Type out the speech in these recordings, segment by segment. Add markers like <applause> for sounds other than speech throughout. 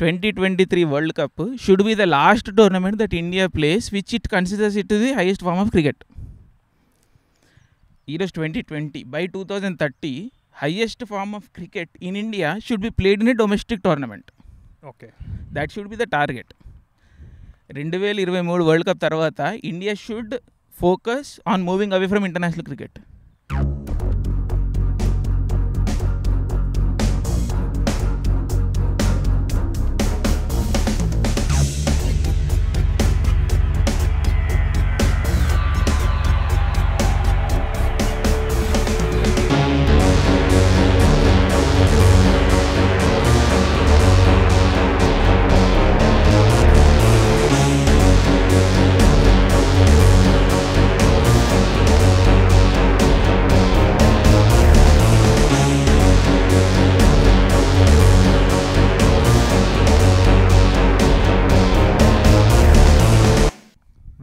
Twenty twenty three world cup should be the last tournament that India plays which it considers it the highest form of cricket ఈరోజు twenty twenty by two thousand thirty highest form of cricket in India should be played in a domestic tournament okay that should be the target రెండు వేల ఇరవై మూడు world cup తర్వాత India should focus on moving away from international cricket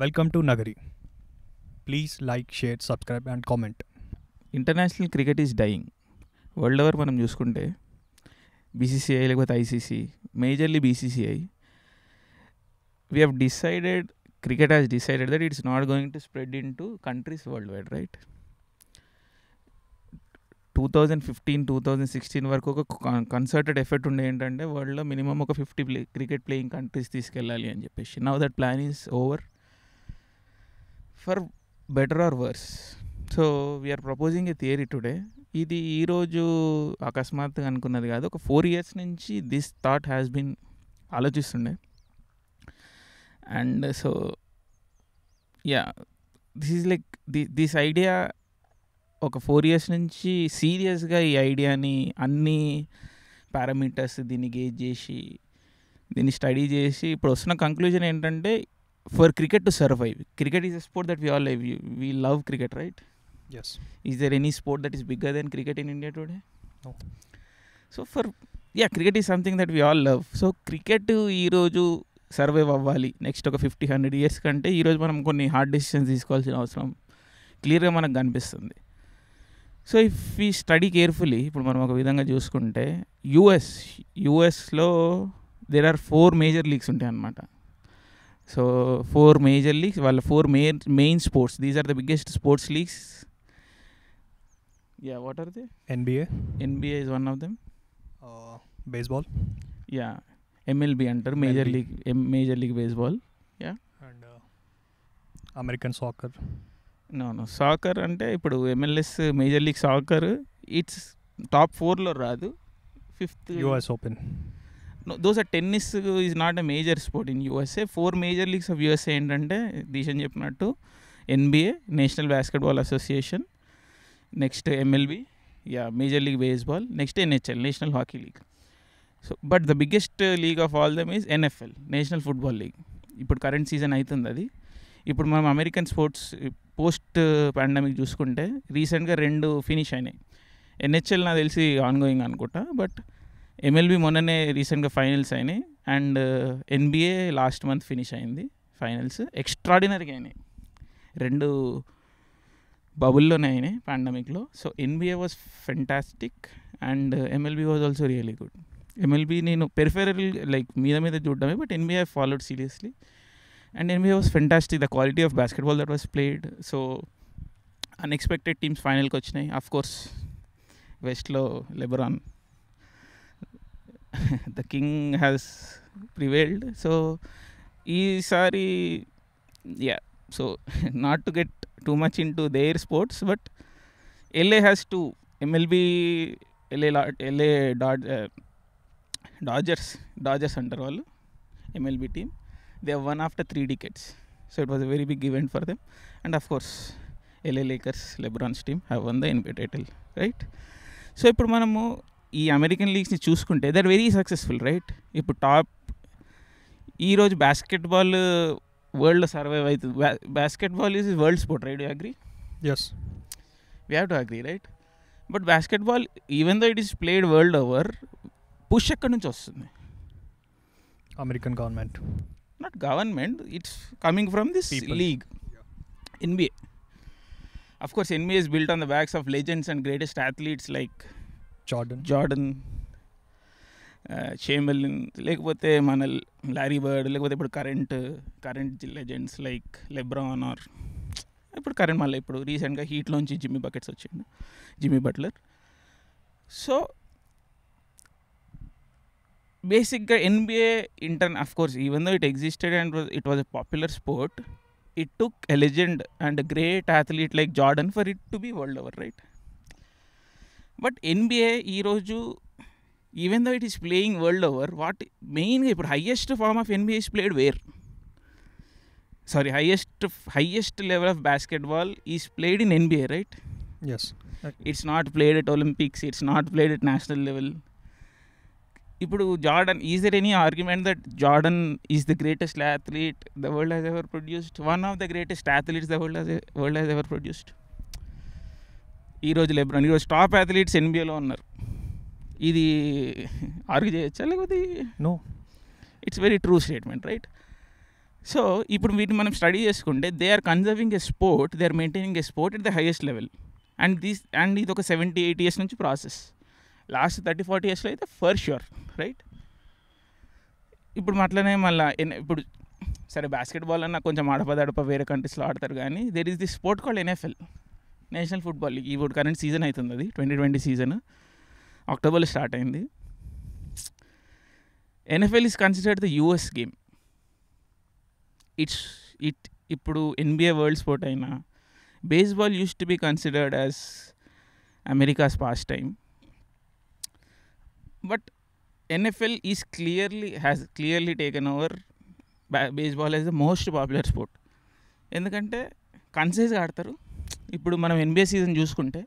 welcome to Nagari please like share subscribe and comment international cricket is dying world over మనం చూసుకుంటే BCCI లేకపోతే ICC majorly BCCI we have decided cricket has decided that it's not going to spread in to countries world wide right two thousand fifteen two thousand sixteen వరకు ఒక concerted effort ఉండే ఏంటంటే వరల్డ్లో minimum ఒక fifty play cricket playing countries తీసుకెళ్ళాలి అని చెప్పేసి now that plan is over for better or worse so we're proposing A theory today ఇది ఈరోజు అకస్మాత్తుగా అనుకున్నది కాదు ఒక ఫోర్ ఇయర్స్ నుంచి దిస్ థాట్ హ్యాస్ బీన్ ఆలోచిస్తుండే and so ya this is like the this idea ఒక ఫోర్ ఇయర్స్ నుంచి సీరియస్గా ఈ ఐడియాని అన్ని పారామీటర్స్ దీన్ని గేజ్ చేసి దీన్ని స్టడీ చేసి ఇప్పుడు వస్తున్న కంక్లూజన్ ఏంటంటే for cricket to survive cricket is a sport that we all live we love cricket right yes is there any sport that is bigger than cricket in India today so for ya cricket is something that we all love so cricket ఈరోజు survive అవ్వాలి next ఒక fifty hundred years కంటే ఈరోజు మనం కొన్ని hard decisions తీసుకోవాల్సిన అవసరం క్లియర్గా మనకు కనిపిస్తుంది సో ఇఫ్ ఈ స్టడీ కేర్ఫుల్లీ ఇప్పుడు మనం ఒక విధంగా చూసుకుంటే యుఎస్ యుఎస్లో there are four major leagues ఉంటాయి అన్నమాట సో ఫోర్ మేజర్ లీగ్స్ వాళ్ళ four main main sports these are the biggest sports leagues ya what are the NBA NBA is one of them baseball ya MLB అంటారు Major League Major League Baseball ya and American soccer no soccer అంటే ఇప్పుడు MLS Major League Soccer it's top ఫోర్లో రాదు fifth US Open those are tennis is not a major sport in USA four major leagues of USA ఏంటంటే దీశన్ చెప్పినట్టు NBA National Basketball Association next MLB ya Major League Baseball next NHL National Hockey League so but the biggest league of all them is NFL national football league ఇప్పుడు current season అవుతుంది అది ఇప్పుడు మనం American sports post pandemic చూసుకుంటే రీసెంట్గా రెండు finish అయినాయి NHL నాకు తెలిసి ఆన్గోయింగ్ అనుకుంటా బట్ ఎంఎల్బీ మొన్ననే రీసెంట్గా ఫైనల్స్ అయినాయి and NBA last month finish అయింది ఫైనల్స్ ఎక్స్ట్రాడినరీగా అయినాయి రెండు బబుల్లోనే అయినాయి పాండమిక్లో so NBA was fantastic and MLB was also really good MLB నేను పెరిఫెరల్ లైక్ మీద మీద చూడడమే but NBA followed seriously and NBA was fantastic the quality of basketball that was played so unexpected teams ఫైనల్కి వచ్చినాయి of course వెస్ట్లో LeBron <laughs> the king has prevailed. So, ee sari, yeah. So, <laughs> not to get too much into their sports, but LA has to MLB, LA, LA uh, Dodgers, Dodgers under all MLB team. They have won after three decades. So, it was a very big event for them. And of course, LA Lakers, LeBron's team have won the NBA title, right? So ఇప్పుడు మనము ఈ American లీగ్స్ని చూసుకుంటే there very successful right ఇప్పుడు top ఈరోజు basketball world survive అవుతుంది basketball is world sport right you agree yes we have to agree right but basketball even though it is played world over push ఎక్కడి నుంచి వస్తుంది American government not government it's coming from this league NBA of course course NBA is built on the backs of legends and greatest athletes like Jordan Jordan Chamberlain లేకపోతే మన Larry Bird లేకపోతే ఇప్పుడు current current legends like LeBron or ఇప్పుడు current మళ్ళీ ఇప్పుడు రీసెంట్గా హీట్లోంచి Jimmy Buckets వచ్చిండు జిమ్మీ బట్లర్ సో బేసిక్గా NBA intern of course even though it existed and it was a popular sport it took a legend and great athlete like Jordan for it to be world over right but NBA ఈరోజు even though it is playing world over what మెయిన్గా ఇప్పుడు highest form of NBA is played where sorry highest highest level of basketball is played in NBA right yes it's not played at Olympics it's not played at national level ఇప్పుడు Jordan is there any argument that Jordan is the greatest athlete the world has ever produced one of the greatest athletes the world world has ever produced ఈరోజు LeBron ఈరోజు top athletes ఎన్బిఏలో ఉన్నారు ఇది argue చేయొచ్చా లేకపోతే no it's very true statement right so ఇప్పుడు వీటిని మనం స్టడీ చేసుకుంటే they are conserving a sport they are maintaining a sport at the highest level and these and ఇది ఒక సెవెంటీ ఎయిట్ ఇయర్స్ నుంచి ప్రాసెస్ లాస్ట్ థర్టీ ఫార్టీ ఇయర్స్లో అయితే for sure right ఇప్పుడు అట్లనే మళ్ళీ ఇప్పుడు సరే బాస్కెట్బాల్ అన్న కొంచెం ఆడపదడప వేరే కంట్రీస్లో ఆడతారు కానీ there is the sport called NFL national football league ఇప్పుడు కరెంట్ సీజన్ అవుతుంది అది ట్వంటీ ట్వంటీ సీజన్ అక్టోబర్లో స్టార్ట్ అయింది NFL is considered the US game it's it ఇప్పుడు ఎన్బిఏ వరల్డ్ స్పోర్ట్ అయినా baseball used to be considered as America's pastime but NFL is clearly has clearly taken over baseball as the most popular sport ఎందుకంటే కన్సైజ్గా ఆడతారు ఇప్పుడు మనం NBA season చూసుకుంటే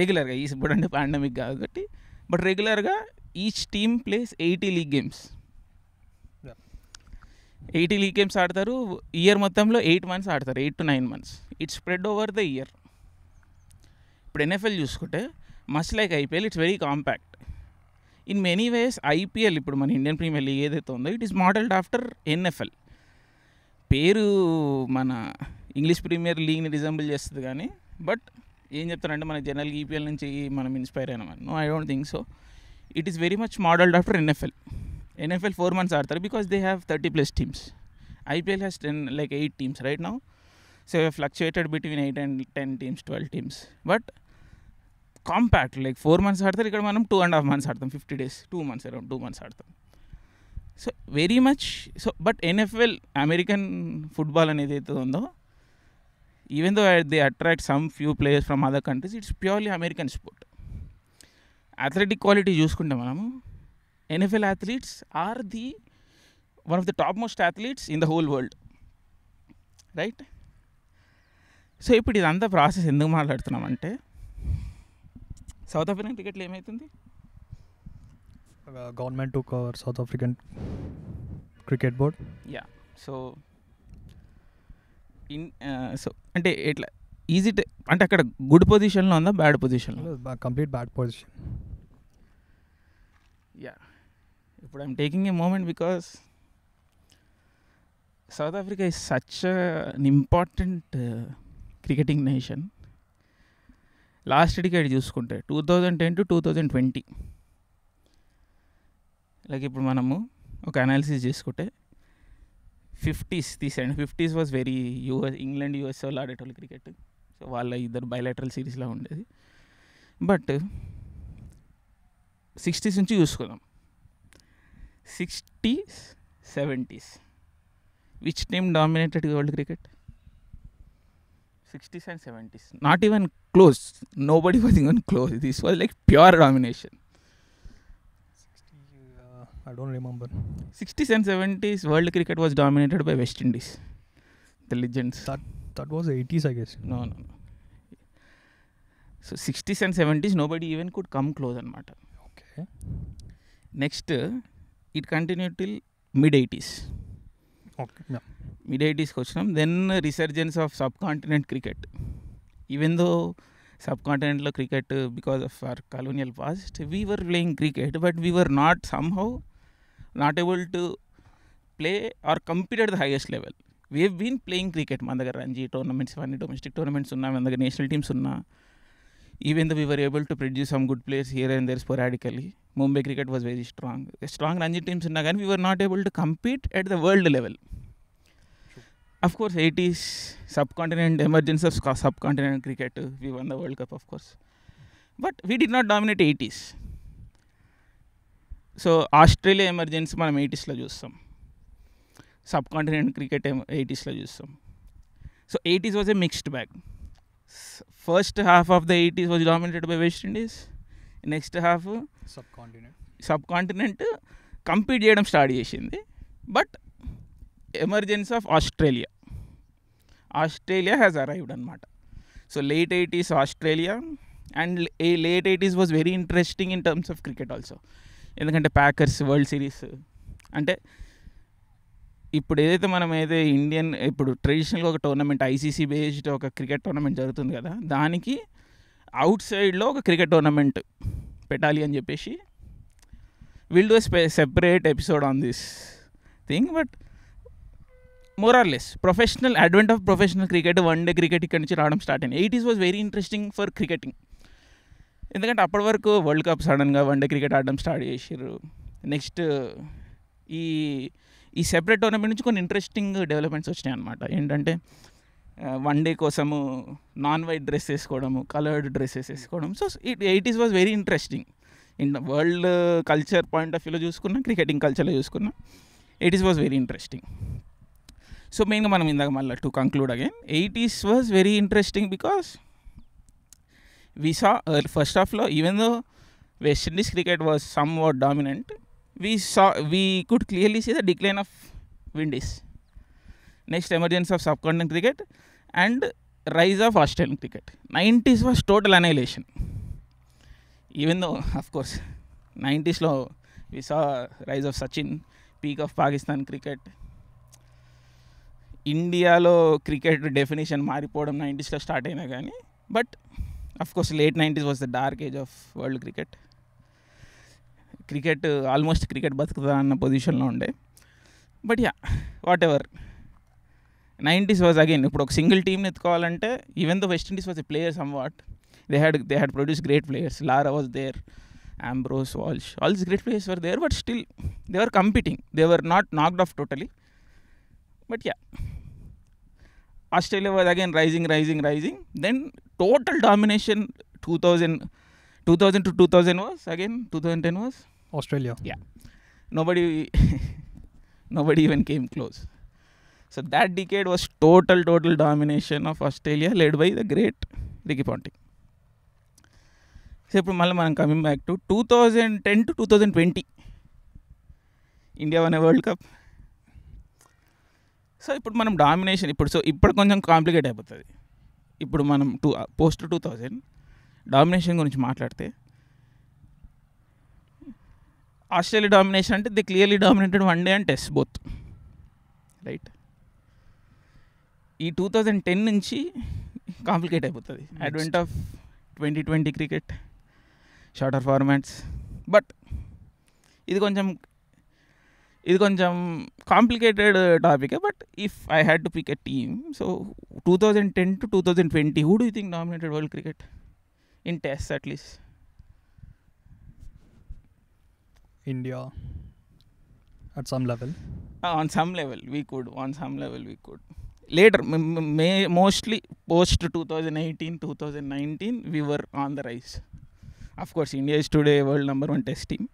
రెగ్యులర్గా ఈ ఇప్పుడు అంటే పాండమిక్ కాబట్టి బట్ రెగ్యులర్గా each team plays eighty league games eighty league games ఆడతారు ఇయర్ మొత్తంలో ఎయిట్ మంత్స్ ఆడతారు eight to nine months it's spread over the year ఇప్పుడు ఎన్ఎఫ్ఎల్ చూసుకుంటే must like IPL it's very compact in many ways IPL ఇప్పుడు మన Indian premier league ఏదైతే ఉందో it is modelled after NFL పేరు మన ఇంగ్లీష్ ప్రీమియర్ లీగ్ని రిజెంబుల్ చేస్తుంది కానీ బట్ ఏం చెప్తారంటే మన జనరల్ ఈపీఎల్ నుంచి మనం ఇన్స్పైర్ అయినాం no I don't think so it is very much modelled after NFL NFL four months ఆడతారు because they have thirty plus teams IPL has ten like eight teams right now so fluctuated between eight and ten teams twelve teams but compact like four months ఆడతారు ఇక్కడ మనం two and half months ఆడతాం fifty days two months around two months ఆడతాం so very much so but NFL American football అనేది అయితే ఉందో even though they attract some few players from other countries it's purely American sport athletic quality చూసుకుంటే మనము NFL athletes are the one of the top most athletes in the whole world right so ఇప్పుడు ఇదంతా process ఎందుకు మాట్లాడుతున్నామంటే South African క్రికెట్లో ఏమవుతుంది government to cover South African cricket board yeah so in so అంటే ఎట్లా ఈజీ అంటే అక్కడ గుడ్ పొజిషన్లో ఉందా బ్యాడ్ పొజిషన్లో కంప్లీట్ బ్యాడ్ పొజిషన్ యా ఇప్పుడు I'm taking a moment because South Africa is such an important cricketing nation last decade చూసుకుంటే two thousand ten to two thousand twenty like ఇప్పుడు మనము ఒక అనాలిసిస్ చేసుకుంటే ఫిఫ్టీస్ తీసాడు fifties was very US England US వాళ్ళు ఆడేటోళ్ళు cricket so వాళ్ళ ఇద్దరు బయలాటరల్ సిరీస్లో ఉండేది బట్ సిక్స్టీస్ నుంచి చూసుకుందాం sixties seventies which team dominated world cricket sixties and seventies not even close nobody was even close this was like pure domination I don't remember. 60s and 70s, world cricket was dominated by West Indies. The legends. That, that was 80s, I guess. No, no, no. So sixties and seventies nobody even could come close అనమాట okay next it continue till mid eighties okay mid ఎయిటీస్కి వచ్చినాం then resurgence of subcontinent cricket even though సబ్ కాంటినెంట్లో cricket because of our colonial past we were playing cricket but we were not somehow not able to play or compete at the highest level. We have been playing cricket. మన దగ్గర Ranji tournaments ఇవన్నీ domestic tournaments ఉన్నా మన దగ్గర national teams ఉన్నా even the we're able to produce some good players here and there sporadically Mumbai cricket was very strong strong Ranji teams ఉన్నా కానీ we're not able to compete at the world level of course eighties subcontinent emergency of subcontinent cricket we won the world cup of course but we did not dominate eighties so Australia emergency మనం ఎయిటీస్లో చూస్తాం subcontinent cricket ఎయిటీస్లో చూస్తాం so eighties was a mixed bag first half of the eighties was dominated by West Indies next half subcontinent subcontinent compete చేయడం start చేసింది but emergency of Australia Australia has arrived అనమాట so late eighties Australia and a late eighties was very interesting in terms of cricket also ఎందుకంటే Packer's world series అంటే ఇప్పుడు ఏదైతే మనం ఏదైతే Indian ఇప్పుడు ట్రెడిషనల్గా ఒక టోర్నమెంట్ ఐసీసీ బేస్డ్ ఒక క్రికెట్ టోర్నమెంట్ జరుగుతుంది కదా దానికి అవుట్ సైడ్లో ఒక క్రికెట్ టోర్నమెంట్ పెట్టాలి అని చెప్పేసి విల్ డూ స్పె separate episode on this thing but more less professional advent of professional cricket one day cricket ఇక్కడ నుంచి రావడం స్టార్ట్ అయింది eighties was very interesting for cricketing ఎందుకంటే అప్పటి వరకు వరల్డ్ కప్ సడన్గా వన్డే క్రికెట్ ఆడడం స్టార్ట్ చేసారు నెక్స్ట్ ఈ ఈ సెపరేట్ టోర్నమెంట్ నుంచి కొన్ని ఇంట్రెస్టింగ్ డెవలప్మెంట్స్ వచ్చినాయి అనమాట ఏంటంటే వన్ డే కోసము నాన్ వైట్ డ్రెస్ వేసుకోవడము కలర్డ్ డ్రెస్సెస్ వేసుకోవడం so it eighties was very interesting in world culture point of వ్యూలో చూసుకున్నా క్రికెటింగ్ కల్చర్లో చూసుకున్నా eighties was very interesting so మెయిన్గా మనం ఇందాక మళ్ళీ to conclude again eighties was very interesting because we saw first హాఫ్లో even though West Indies cricket was somewhat dominant we saw we could clearly see the decline of Windies next emergency of subcontinent cricket and rise of Australian cricket nineties was total annihilation even though course నైంటీస్లో we saw rise of Sachin peak of Pakistan cricket ఇండియాలో cricket definition మారిపోవడం నైంటీస్లో start అయినా కానీ but of course late nineties was the dark age of world cricket cricket almost cricket బతుకుతా అన్న పొజిషన్లో ఉండే but yeah whatever nineties was again ఇప్పుడు ఒక సింగిల్ టీమ్ని ఎత్తుకోవాలంటే even the west Indies was a player somewhat they had they had produce great players Lara was there Ambrose Walsh all this great players were there but still they are competing they were not knocked off totally but yeah Australia was again rising, rising, rising. Then total domination 2000, 2000 to 2000 was again 2010 was Australia. Yeah, nobody, <laughs> nobody even came close. So that decade was total, total domination of Australia led by the great Ricky Ponting. So from మళ్ళీ మనం coming back to to thousand ten to two thousand twenty India one so ఇప్పుడు మనం domination ఇప్పుడు so ఇప్పుడు కొంచెం complicate అయిపోతుంది ఇప్పుడు మనం to post two thousand domination గురించి మాట్లాడితే ఆస్ట్రేలియా డామినేషన్ అంటే they clearly dominated one day and test both right ఈ టూ థౌజండ్ టెన్ నుంచి కాంప్లికేట్ అయిపోతుంది advent of twenty twenty cricket shorter formats but ఇది కొంచెం ఇది కొంచెం complicated topic but if I had to pick a team so two thousand ten to two thousand twenty who do you think dominated world cricket in test at least India at some level on some level we could on some level we could later may mostly post two thousand eighteen two thousand nineteen we were on the rise of course India is today world number one test team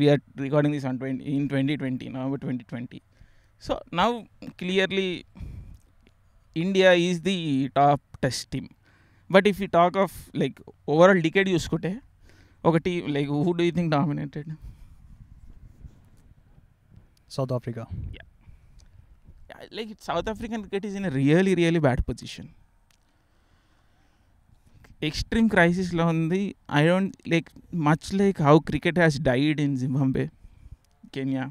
we are recording this in 2020 november 2020 so now clearly india is the top test team but if you talk of like overall decade use kute okay like who do you think dominated south africa yeah, yeah like south african cricket is in a really really bad position extreme క్రైసిస్లో ఉంది I don't like much like how cricket has died in Zimbabwe Kenya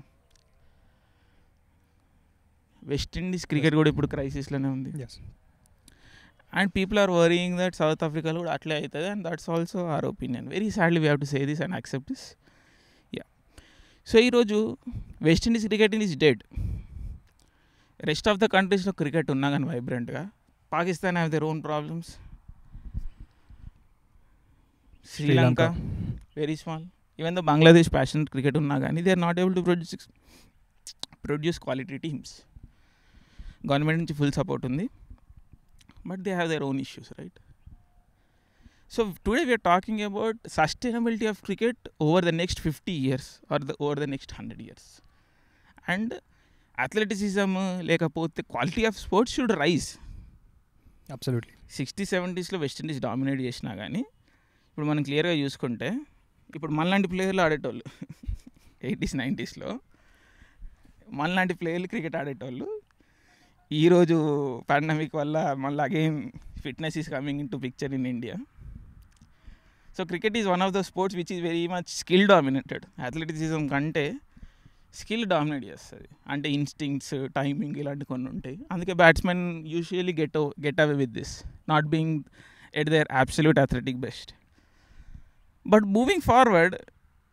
West Indies cricket కూడా ఇప్పుడు క్రైసిస్లోనే ఉంది and people are worrying that south ఆఫ్రికాలో కూడా అట్లే అవుతుంది and that's also our opinion very sadly we have to say this and accept this yeah so ఈరోజు West Indies cricket in is dead rest of the కంట్రీస్లో cricket ఉన్నా కానీ వైబ్రెంట్గా Pakistan have their own problems Sri Lanka very small even the Bangladesh passion cricket ఉన్నా కానీ they are not able to produce produce quality teams government నుంచి full support ఉంది but they have their own issues right so today we're talking about sustainability of cricket over the next fifty years or the over the next hundred years and athleticism లేకపోతే quality of sports should rise absolutely sixty సెవెంటీస్లో West Indies dominate చేసినా కానీ ఇప్పుడు మనం క్లియర్గా చూసుకుంటే ఇప్పుడు మనలాంటి ప్లేయర్లు ఆడేటోళ్ళు ఎయిటీస్ నైంటీస్లో మనలాంటి ప్లేయర్లు క్రికెట్ ఆడేటోళ్ళు ఈరోజు పాండమిక్ వల్ల మళ్ళీ again fitness is coming into picture in India so cricket is one of the sports which is very much skill dominated athleticism కంటే స్కిల్ డామినేట్ చేస్తుంది అంటే ఇన్స్టింగ్స్ టైమింగ్ ఇలాంటి కొన్ని ఉంటాయి అందుకే batsmen usually get get away with this not being at their absolute athletic best But moving forward,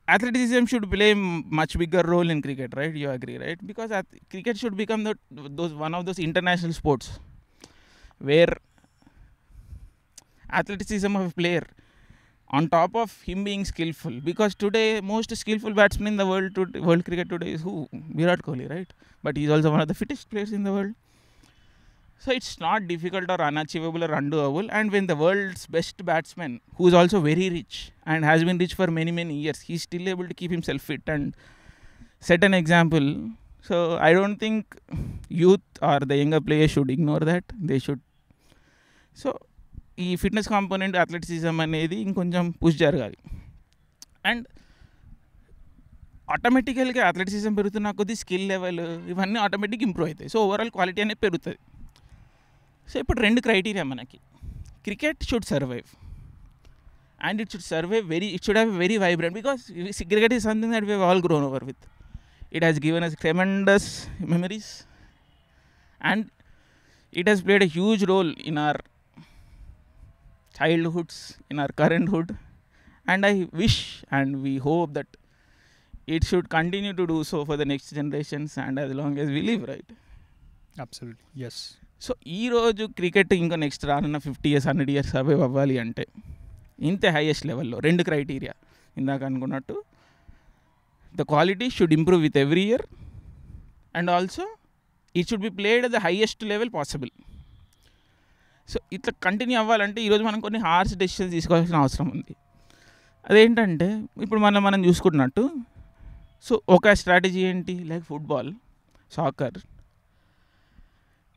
athleticism should play much bigger role in cricket, right? You agree, right? Because cricket should become the, those one of those international sports where athleticism of a player on top of him being skillful because today most skillful batsman in the world to, world cricket today is who Virat Kohli right but he's also one of the fittest players in the world So it's not difficult or unachievable or undoable. And when the world's best batsman, who is also very rich and has been rich for many, many years, he's still able to keep himself fit and set an example. So I don't think youth or the younger players should ignore that. They should. So ఈ fitness component athleticism అనేది ఇంకొంచెం push జరగాలి and ఆటోమేటికల్గా athleticism పెరుగుతున్న కొద్ది skill level ఇవన్నీ automatic improve అవుతాయి so overall quality అనేది పెరుగుతుంది సో ఇప్పుడు రెండు క్రైటీరియా మనకి cricket should survive and it should survive very it should have very vibrant because cricket is something that we all grown over with it has given us tremendous memories and it has played a huge role in are చైల్డ్హుడ్స్ in our current hood and I wish and we hope that it should continue to do so for the next generations and as long as we live right absolute yes so ఈరోజు cricket ఇంకా next రానున్న fifty years hundred years survive అవ్వాలి అంటే ఇంత highest లెవెల్లో రెండు criteria ఇందాక అనుకున్నట్టు the quality should improve with every year and also it should be played the highest level possible so ఇట్లా కంటిన్యూ అవ్వాలంటే ఈరోజు మనం కొన్ని హార్స్ డెసిషన్స్ తీసుకోవాల్సిన అవసరం ఉంది అదేంటంటే ఇప్పుడు మనం మనం చూసుకున్నట్టు సో ఒక స్ట్రాటజీ ఏంటి like football soccer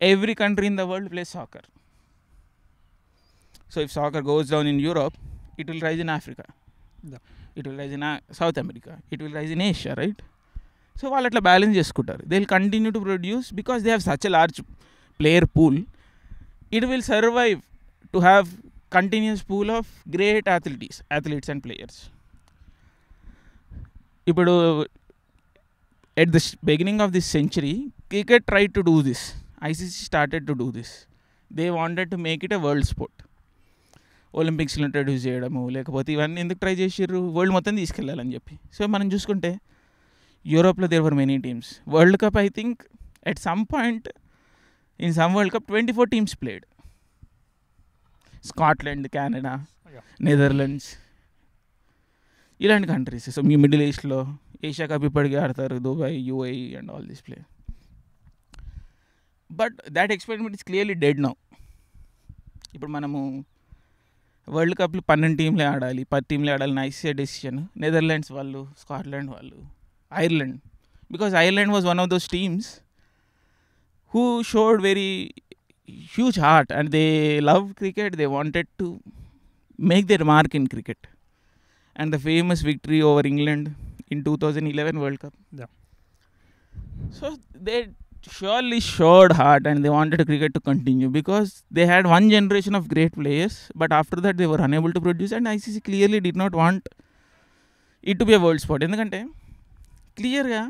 every country in the world plays soccer. So if soccer goes down in Europe, it will rise in Africa. It will rise in uh, South America. It will rise in Asia, right? So while balance is scooter, they'll continue to produce because they have such a large player pool. It will survive to have continuous pool of great athletes, athletes and players. At the beginning of this century, cricket tried to do this. ICC started to do this they wanted to make it a world sport ఒలింపిక్స్లో introduce చేయడము లేకపోతే ఇవన్నీ ఎందుకు try చేసిర్రు world మొత్తం తీసుకెళ్ళాలని చెప్పి so మనం చూసుకుంటే యూరోప్లో there were many teams world cup I think at some point in some world cup twenty four teams played Scotland Canada Netherlands ఇలాంటి కంట్రీస్ సో మీ మిడిల్ ఈస్ట్లో ఏషియా కప్ ఇప్పటికే ఆడతారు Dubai UAE and all this play but that experiment is clearly dead now ఇప్పుడు మనము world కప్లు పన్నెండు టీంలే ఆడాలి పది టీంలే ఆడాలి నైసే డెసిషన్ నెదర్లాండ్స్ వాళ్ళు స్కాట్లాండ్ వాళ్ళు Ireland because Ireland was one of those teams who showed very huge heart and they love cricket they wanted to make their mark in cricket and the famous victory over England in two thousand eleven world cup so they surely showed heart and they wanted cricket to continue because they had one generation of great players but after that they were unable to produce and ICC clearly did not want it to be a world sport ఎందుకంటే క్లియర్గా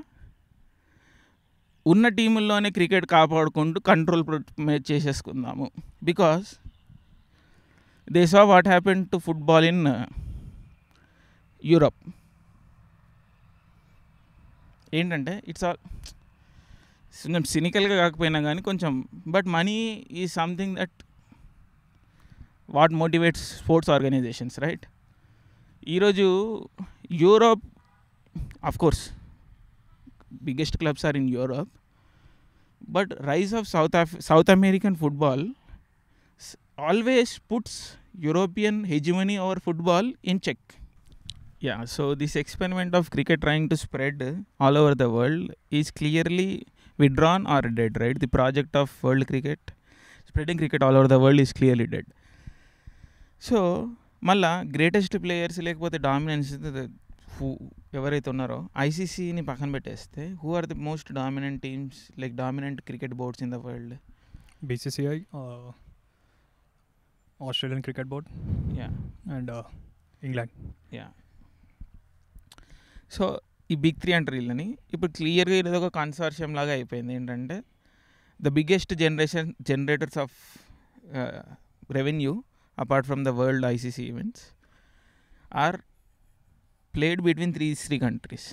ఉన్న టీముల్లోనే cricket కాపాడుకుంటూ control match చేసేసుకుందాము because they saw what happen to football in Europe ఏంటంటే it's all కొంచెం సినికల్గా కాకపోయినా కానీ కొంచెం బట్ మనీ ఈ something that what motivates sports organizations right ఈరోజు Europe of course biggest clubs are in Europe but rise of south of south American football always puts European hegemony over football in check yeah so this experiment of cricket trying to spread all over the world is clearly withdrawn or dead, right? The project of world cricket, spreading cricket all over the world is clearly dead. So మళ్ళా greatest players లేకపోతే dominance who ఎవరైతే ఉన్నారో ఐసీసీని పక్కన పెట్టేస్తే who are the most dominant teams like dominant cricket boards in the world BCCI Australian cricket board yeah and England yeah so ఈ big 3 ఎంట్రీలని ఇప్పుడు క్లియర్ గా ఏద ఒక కన్సార్షియం లాగా అయిపోయింది ఏంటంటే the biggest generation generators of revenue apart from the world ICC events are played between 3 3 countries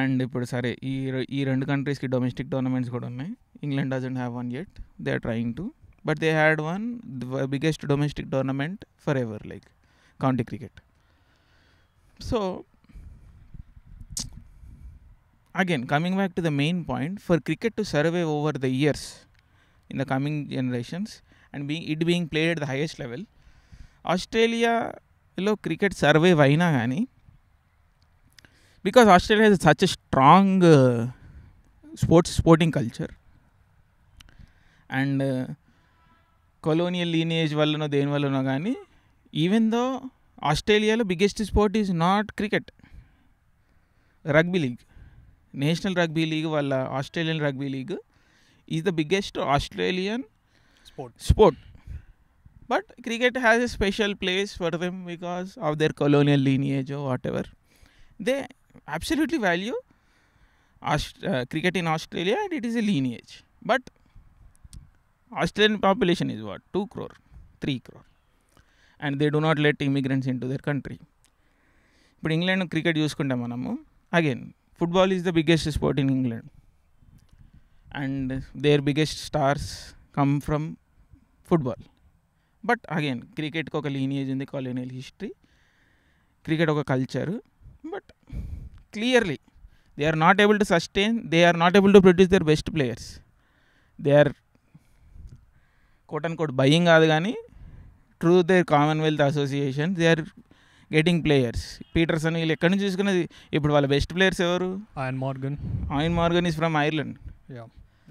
and ఇప్పుడు సరే ఈ ఈ రెండు కంట్రీస్ కి డొమెస్టిక్ టోర్నమెంట్స్ కూడా ఉన్నాయి England doesn't have one yet they are trying to but they had one the biggest domestic tournament for ever like county cricket so again coming back to the main point for cricket to survive over the years in the coming generations and be it being played at the highest level ఆస్ట్రేలియాలో cricket survive అయినా కానీ because Australia is such strong sports sporting culture and colonial lineage వల్లనో దేని వల్లనో కానీ even though ఆస్ట్రేలియాలో biggest sport is not cricket rugby league national rugby league వాళ్ళ Australian rugby league is the biggest Australian sport sport but cricket has a special place for them because of their colonial lineage whatever they absolutely value cricket in Australia and it is a lineage but Australian population is what two crore three crore and they do not let immigrants in to their country ఇప్పుడు England cricket చూసుకుంటాం మనము again football is the biggest sport in England and their biggest stars come from football but again క్రికెట్కి ఒక lineage ఉంది colonial history cricket ఒక culture but clearly they are not able to sustain they are not able to produce their best players they are quote and quote భయం కాదు కానీ through their Commonwealth association they are getting players అని వీళ్ళు ఎక్కడి నుంచి చూసుకునేది ఇప్పుడు వాళ్ళ బెస్ట్ ప్లేయర్స్ ఎవరు Eoin Morgan Eoin Morgan is from Ireland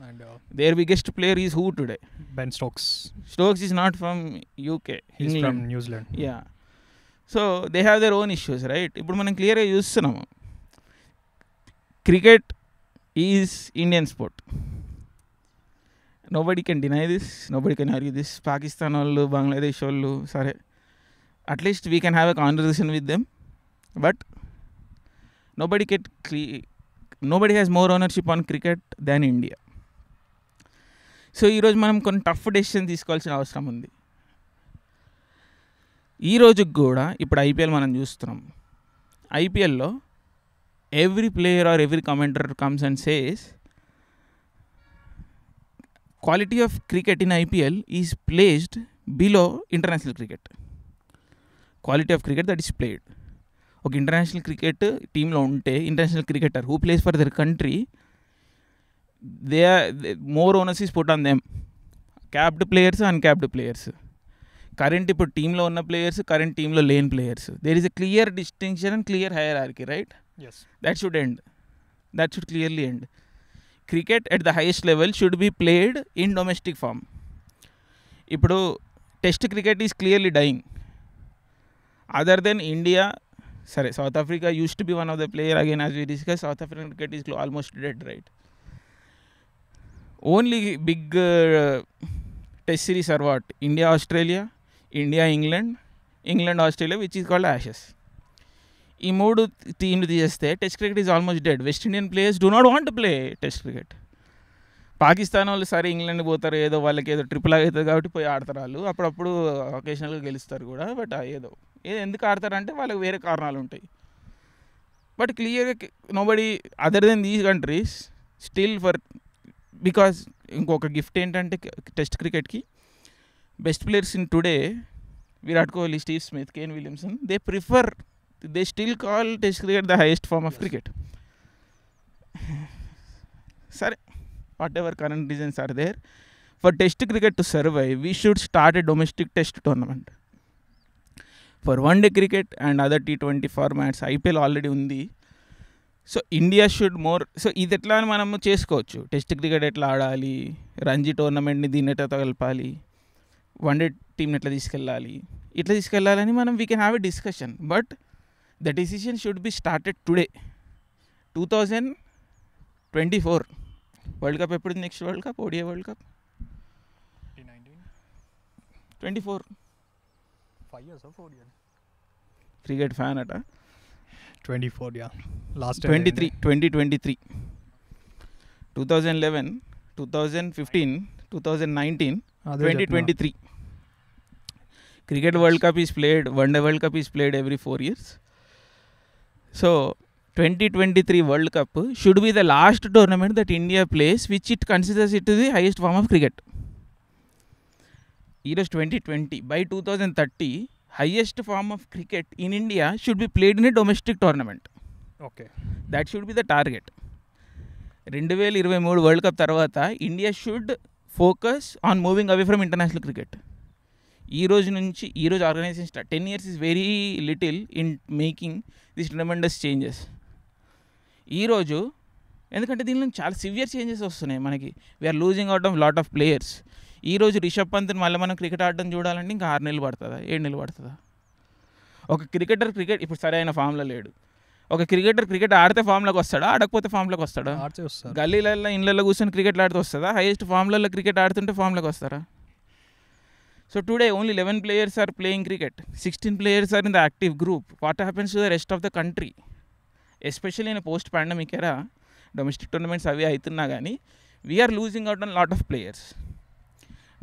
and their biggest player is who today Ben Stokes Stokes is not from UK England New Zealand yeah so they have their own issues right ఇప్పుడు మనం క్లియర్గా చూస్తున్నాము cricket is Indian sport nobody can deny this nobody can argue this Pakistan వాళ్ళు బంగ్లాదేశ్ వాళ్ళు సరే at least we can have a conversation with them but nobody కెట్ క్రీ nobody has more ownership on cricket than India so ఈరోజు మనం కొన్ని tough decision తీసుకోవాల్సిన అవసరం ఉంది ఈ కూడా ఇప్పుడు ఐపీఎల్ మనం చూస్తున్నాం ఐపీఎల్లో every player or every commentator comes and says quality of cricket in IPL is placed below international cricket quality of cricket that is played ఒక ఇంటర్నేషనల్ క్రికెట్ టీంలో ఉంటే international cricketer who plays for their country they more onus is put on them capped players uncapped players current ఇప్పుడు టీంలో ఉన్న players current టీంలో లేని players there is a clear distinction and clear hierarchy right that should end that should clearly end cricket at the highest level should be played in domestic form ఇప్పుడు test cricket is clearly dying other than India, sorry, South Africa used to be one of the player again as we discussed, South African cricket is almost dead, right? Only big uh, test series are what? India, Australia, India, England, England, Australia, which is called Ashes. ఈ మూడు టీంలు తీసేస్తే test cricket is almost dead West Indian players do not want play test cricket Pakistan వాళ్ళు సరే England పోతారు ఏదో వాళ్ళకి ఏదో ట్రిపుల్ అవుతుంది కాబట్టి పోయి ఆడతారు వాళ్ళు అప్పుడప్పుడు ఒకేషనల్గా గెలుస్తారు కూడా బట్ ఏదో ఏదో ఎందుకు ఆడతారంటే వాళ్ళకి వేరే కారణాలు ఉంటాయి బట్ క్లియర్గా nobody other than these countries still for because ఇంకొక గిఫ్ట్ ఏంటంటే టెస్ట్ క్రికెట్కి best players in today Virat Kohli Steve Smith Kane Williamson they prefer they still call test cricket the highest form of cricket సరే whatever current reasons are there for test cricket to survive we should start a domestic test tournament for one day cricket and other T twenty formats IPL already ఉంది so India should more so ఇది ఎట్లా అని మనము చేసుకోవచ్చు test cricket ఎట్లా ఆడాలి రంజీ టోర్నమెంట్ని దీన్ని ఎట్లా తగలపాలి వన్ డే టీంని ఎట్లా తీసుకెళ్ళాలి ఇట్లా తీసుకెళ్ళాలని మనం we can have a discussion but the decision should be started today two thousand twenty four world cup ఎప్పుడు నెక్స్ట్ వరల్డ్ కప్ ఓడియా world cup twenty four five years four year cricket fan అట twenty four yeah last twenty three twenty twenty three two thousand eleven two thousand fifteen two thousand nineteen twenty twenty three cricket world cup is played one day world cup is played every four years so twenty twenty three world cup should be the last tournament that India plays which it considers it the highest form of cricket ఈరోజు twenty twenty by two thousand thirty highest form of cricket in India should be played in a domestic tournament okay that should be the target రెండు వేల ఇరవై మూడు world cup తర్వాత India should focus on moving away from international cricket ఈ రోజు నుంచి ఈరోజు organisation start ten years is very little in making this tremendous changes ఈరోజు ఎందుకంటే దీనిలో చాలా సివియర్ చేంజెస్ వస్తున్నాయి మనకి we are losing out of lot of players ఈరోజు రిషబ్ పంత్ని మళ్ళీ మనం క్రికెట్ ఆడడం చూడాలంటే ఇంకా ఆరు నెలలు పడుతుందా ఏడు నెలలు పడుతుందా ఒక క్రికెటర్ క్రికెట్ ఇప్పుడు సరైన ఫామ్లో లేడు ఒక క్రికెటర్ క్రికెట్ ఆడితే ఫామ్లోకి వస్తాడా ఆడకపోతే ఫామ్లోకి వస్తాడా గల్లీలలో ఇళ్ళల్లో కూర్చొని క్రికెట్ ఆడితే వస్తుందా హైయెస్ట్ ఫామ్లలో క్రికెట్ ఆడుతుంటే ఫామ్లోకి వస్తారా so today only eleven players are playing cricket sixteen players are in the active group what happens to the rest of the country especially నేను post pandemic era domestic tournaments అవి అవుతున్నా కానీ we are losing out on lot of players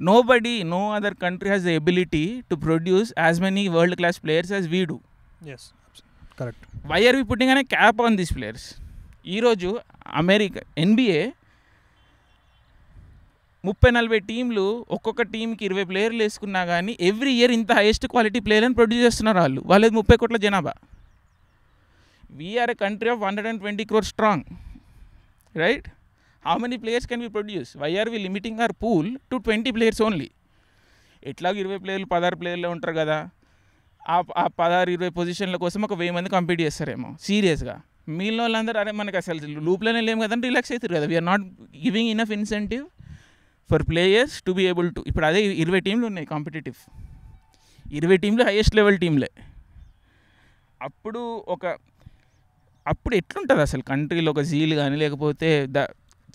nobody no other country has the ability to produce as many world class players as we do yes correct why are we putting అనే cap on these players ఈరోజు America NBA ముప్పై నలభై టీంలు ఒక్కొక్క టీంకి ఇరవై ప్లేయర్లు వేసుకున్నా కానీ ఎవ్రీ ఇయర్ ఇంత హైయెస్ట్ క్వాలిటీ ప్లేయర్ని ప్రొడ్యూస్ చేస్తున్నారు వాళ్ళు వాళ్ళది ముప్పై కోట్ల జనాభా a country of country hundred and twenty crore strong right how many players can be produce why are we limiting our pool to twenty players only ఎట్లాగో ఇరవై ప్లేయర్లు పదహారు ప్లేయర్లు ఉంటారు కదా ఆ ఆ పదహారు ఇరవై పొజిషన్ల కోసం ఒక వెయ్యి మంది కంపీట్ చేస్తారేమో సీరియస్గా మిగిలిన వాళ్ళందరూ అరే మనకి అసలు లూప్లోనే లేము కదంటే రిలాక్స్ అవుతారు కదా we are not giving enough incentive for players to be able to ఇప్పుడు అదే ఇరవై టీంలు ఉన్నాయి కాంపిటేటివ్ ఇరవై టీంలు హైయెస్ట్ లెవెల్ టీంలే అప్పుడు ఒక అప్పుడు ఎట్లుంటుంది అసలు కంట్రీలో ఒక జీల్ కానీ లేకపోతే ద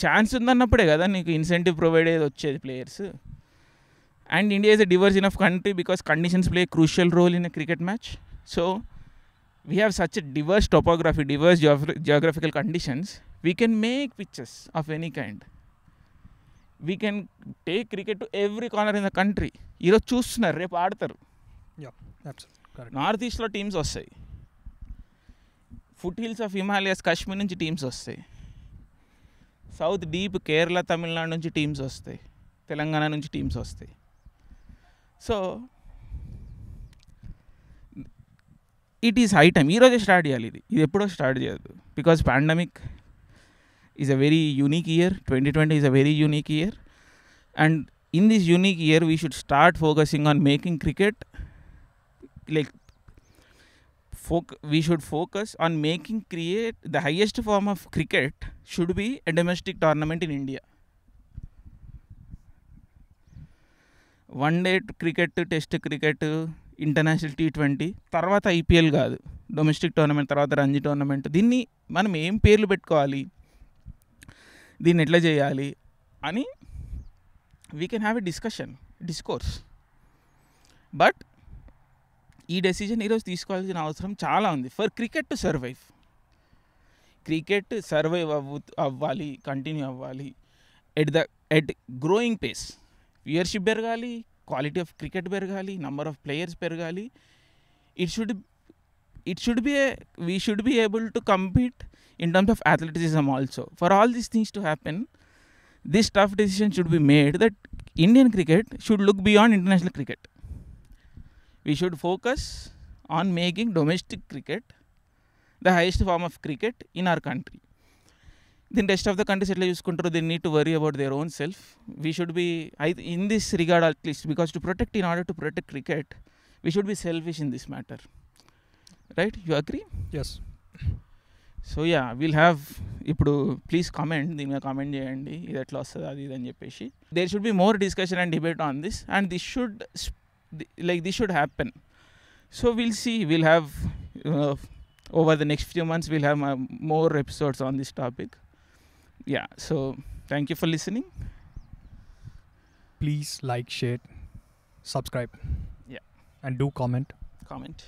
ఛాన్స్ ఉందన్నప్పుడే కదా నీకు ఇన్సెంటివ్ ప్రొవైడ్ అయ్యేది వచ్చేది players and India is a diverse in of country because conditions play crucial role in a cricket match so we have such diverse topography diverse geographical conditions we can make pictures of any kind we can take cricket to every corner in the country ఈరోజు చూస్తున్నారు రేపు ఆడతారు north ఈస్ట్లో teams వస్తాయి foothills of Himalayas Kashmir నుంచి teams వస్తాయి south deep Kerala Tamil Nadu నుంచి teams వస్తాయి తెలంగాణ నుంచి టీమ్స్ వస్తాయి so it is high time ఈరోజే స్టార్ట్ చేయాలి ఇది ఇది ఎప్పుడో స్టార్ట్ చేయదు because pandemic is a very unique year twenty twenty is a very unique year and in this unique year we should start focusing on making cricket like folk we should focus on making create the highest form of cricket should be a domestic tournament in India one day cricket test cricket international T twenty తర్వాత IPL కాదు domestic tournament తర్వాత Ranji tournament దీన్ని మనం ఏం పేర్లు పెట్టుకోవాలి దీన్ని ఎట్లా చేయాలి అని we can have a discussion discourse but ఈ డెసిజన్ ఈరోజు తీసుకోవాల్సిన అవసరం చాలా ఉంది for cricket to survive cricket survive అవ్వు అవ్వాలి కంటిన్యూ అవ్వాలి at the at growing pace viewership పెరగాలి క్వాలిటీ ఆఫ్ క్రికెట్ పెరగాలి నంబర్ ఆఫ్ ప్లేయర్స్ పెరగాలి it should it should be we should be able to compete in terms of athleticism also for all these things to happen this tough decision should be made that Indian cricket should look beyond international cricket we should focus on making domestic cricket the highest form of cricket in our country. Then rest of the countries at least they need to worry about their own self. We should be in this regard at least because to protect in order to protect cricket, we should be selfish in this matter. Right? You agree? Yes. So yeah will have ఇప్పుడు please comment దీని మీద comment చేయండి ఇది ఎట్లా వస్తుంది అది ఇది అని చెప్పేసి there should be more discussion and debate on this and this should th like this should happen so we'll see we'll have uh, over the next few months we'll have uh, more episodes on this topic yeah so thank you for listening please like share subscribe yeah and do comment comment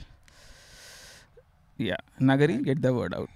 yeah nagari get the word out